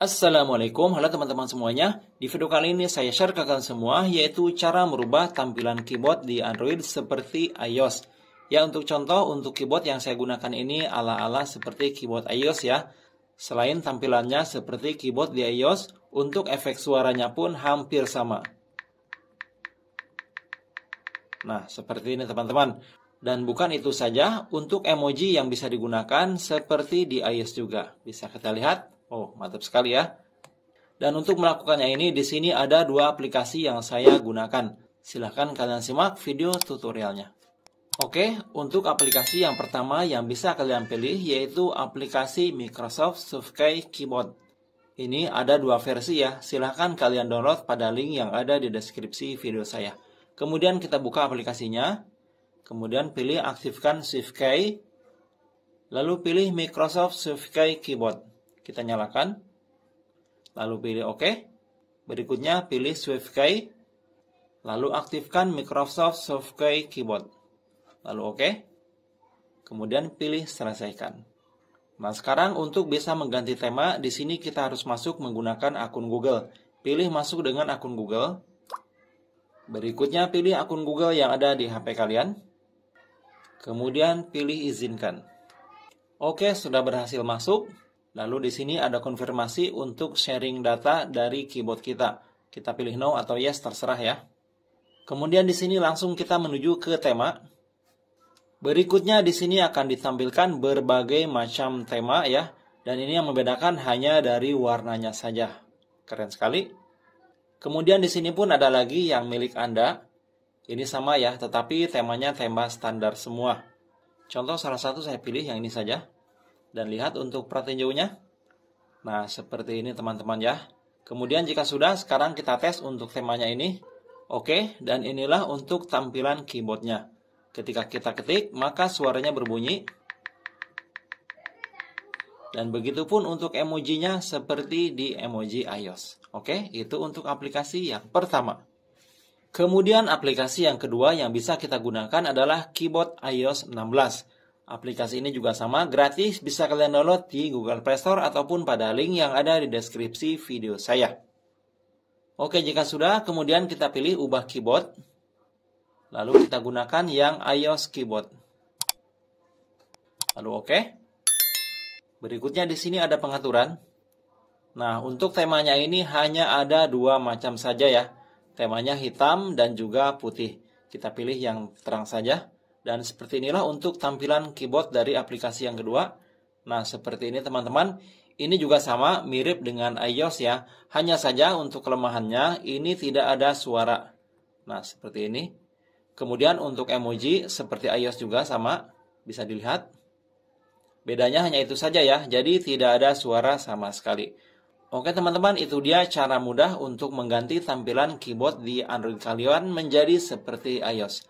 Assalamualaikum, halo teman-teman semuanya. Di video kali ini saya share ke kalian semua yaitu cara merubah tampilan keyboard di Android seperti iOS. Ya untuk contoh untuk keyboard yang saya gunakan ini ala-ala seperti keyboard iOS ya. Selain tampilannya seperti keyboard di iOS, untuk efek suaranya pun hampir sama. Nah, seperti ini teman-teman. Dan bukan itu saja, untuk emoji yang bisa digunakan seperti di iOS juga. Bisa kita lihat Oh, mantap sekali ya. Dan untuk melakukannya ini, di sini ada dua aplikasi yang saya gunakan. Silahkan kalian simak video tutorialnya. Oke, untuk aplikasi yang pertama yang bisa kalian pilih yaitu aplikasi Microsoft Survey Keyboard. Ini ada dua versi ya, silahkan kalian download pada link yang ada di deskripsi video saya. Kemudian kita buka aplikasinya, kemudian pilih aktifkan Survey, lalu pilih Microsoft Survey Keyboard. Kita nyalakan. Lalu pilih OK. Berikutnya pilih swift key Lalu aktifkan Microsoft swift key Keyboard. Lalu OK. Kemudian pilih selesaikan. Nah, sekarang untuk bisa mengganti tema, di sini kita harus masuk menggunakan akun Google. Pilih masuk dengan akun Google. Berikutnya pilih akun Google yang ada di HP kalian. Kemudian pilih izinkan. Oke, sudah berhasil masuk. Lalu di sini ada konfirmasi untuk sharing data dari keyboard kita. Kita pilih no atau yes terserah ya. Kemudian di sini langsung kita menuju ke tema. Berikutnya di sini akan ditampilkan berbagai macam tema ya. Dan ini yang membedakan hanya dari warnanya saja. Keren sekali. Kemudian di sini pun ada lagi yang milik Anda. Ini sama ya, tetapi temanya tema standar semua. Contoh salah satu saya pilih yang ini saja dan lihat untuk protein jauhnya. Nah, seperti ini teman-teman ya. Kemudian jika sudah, sekarang kita tes untuk temanya ini. Oke, dan inilah untuk tampilan keyboardnya. Ketika kita ketik, maka suaranya berbunyi. Dan begitu pun untuk emojinya seperti di emoji iOS. Oke, itu untuk aplikasi yang pertama. Kemudian aplikasi yang kedua yang bisa kita gunakan adalah keyboard iOS 16 Aplikasi ini juga sama, gratis, bisa kalian download di Google Play Store ataupun pada link yang ada di deskripsi video saya. Oke, jika sudah, kemudian kita pilih ubah keyboard. Lalu kita gunakan yang iOS keyboard. Lalu oke. Berikutnya di sini ada pengaturan. Nah, untuk temanya ini hanya ada dua macam saja ya. Temanya hitam dan juga putih. Kita pilih yang terang saja. Dan seperti inilah untuk tampilan keyboard dari aplikasi yang kedua. Nah, seperti ini teman-teman. Ini juga sama, mirip dengan iOS ya. Hanya saja untuk kelemahannya, ini tidak ada suara. Nah, seperti ini. Kemudian untuk emoji, seperti iOS juga sama. Bisa dilihat. Bedanya hanya itu saja ya, jadi tidak ada suara sama sekali. Oke teman-teman, itu dia cara mudah untuk mengganti tampilan keyboard di Android kalian menjadi seperti iOS.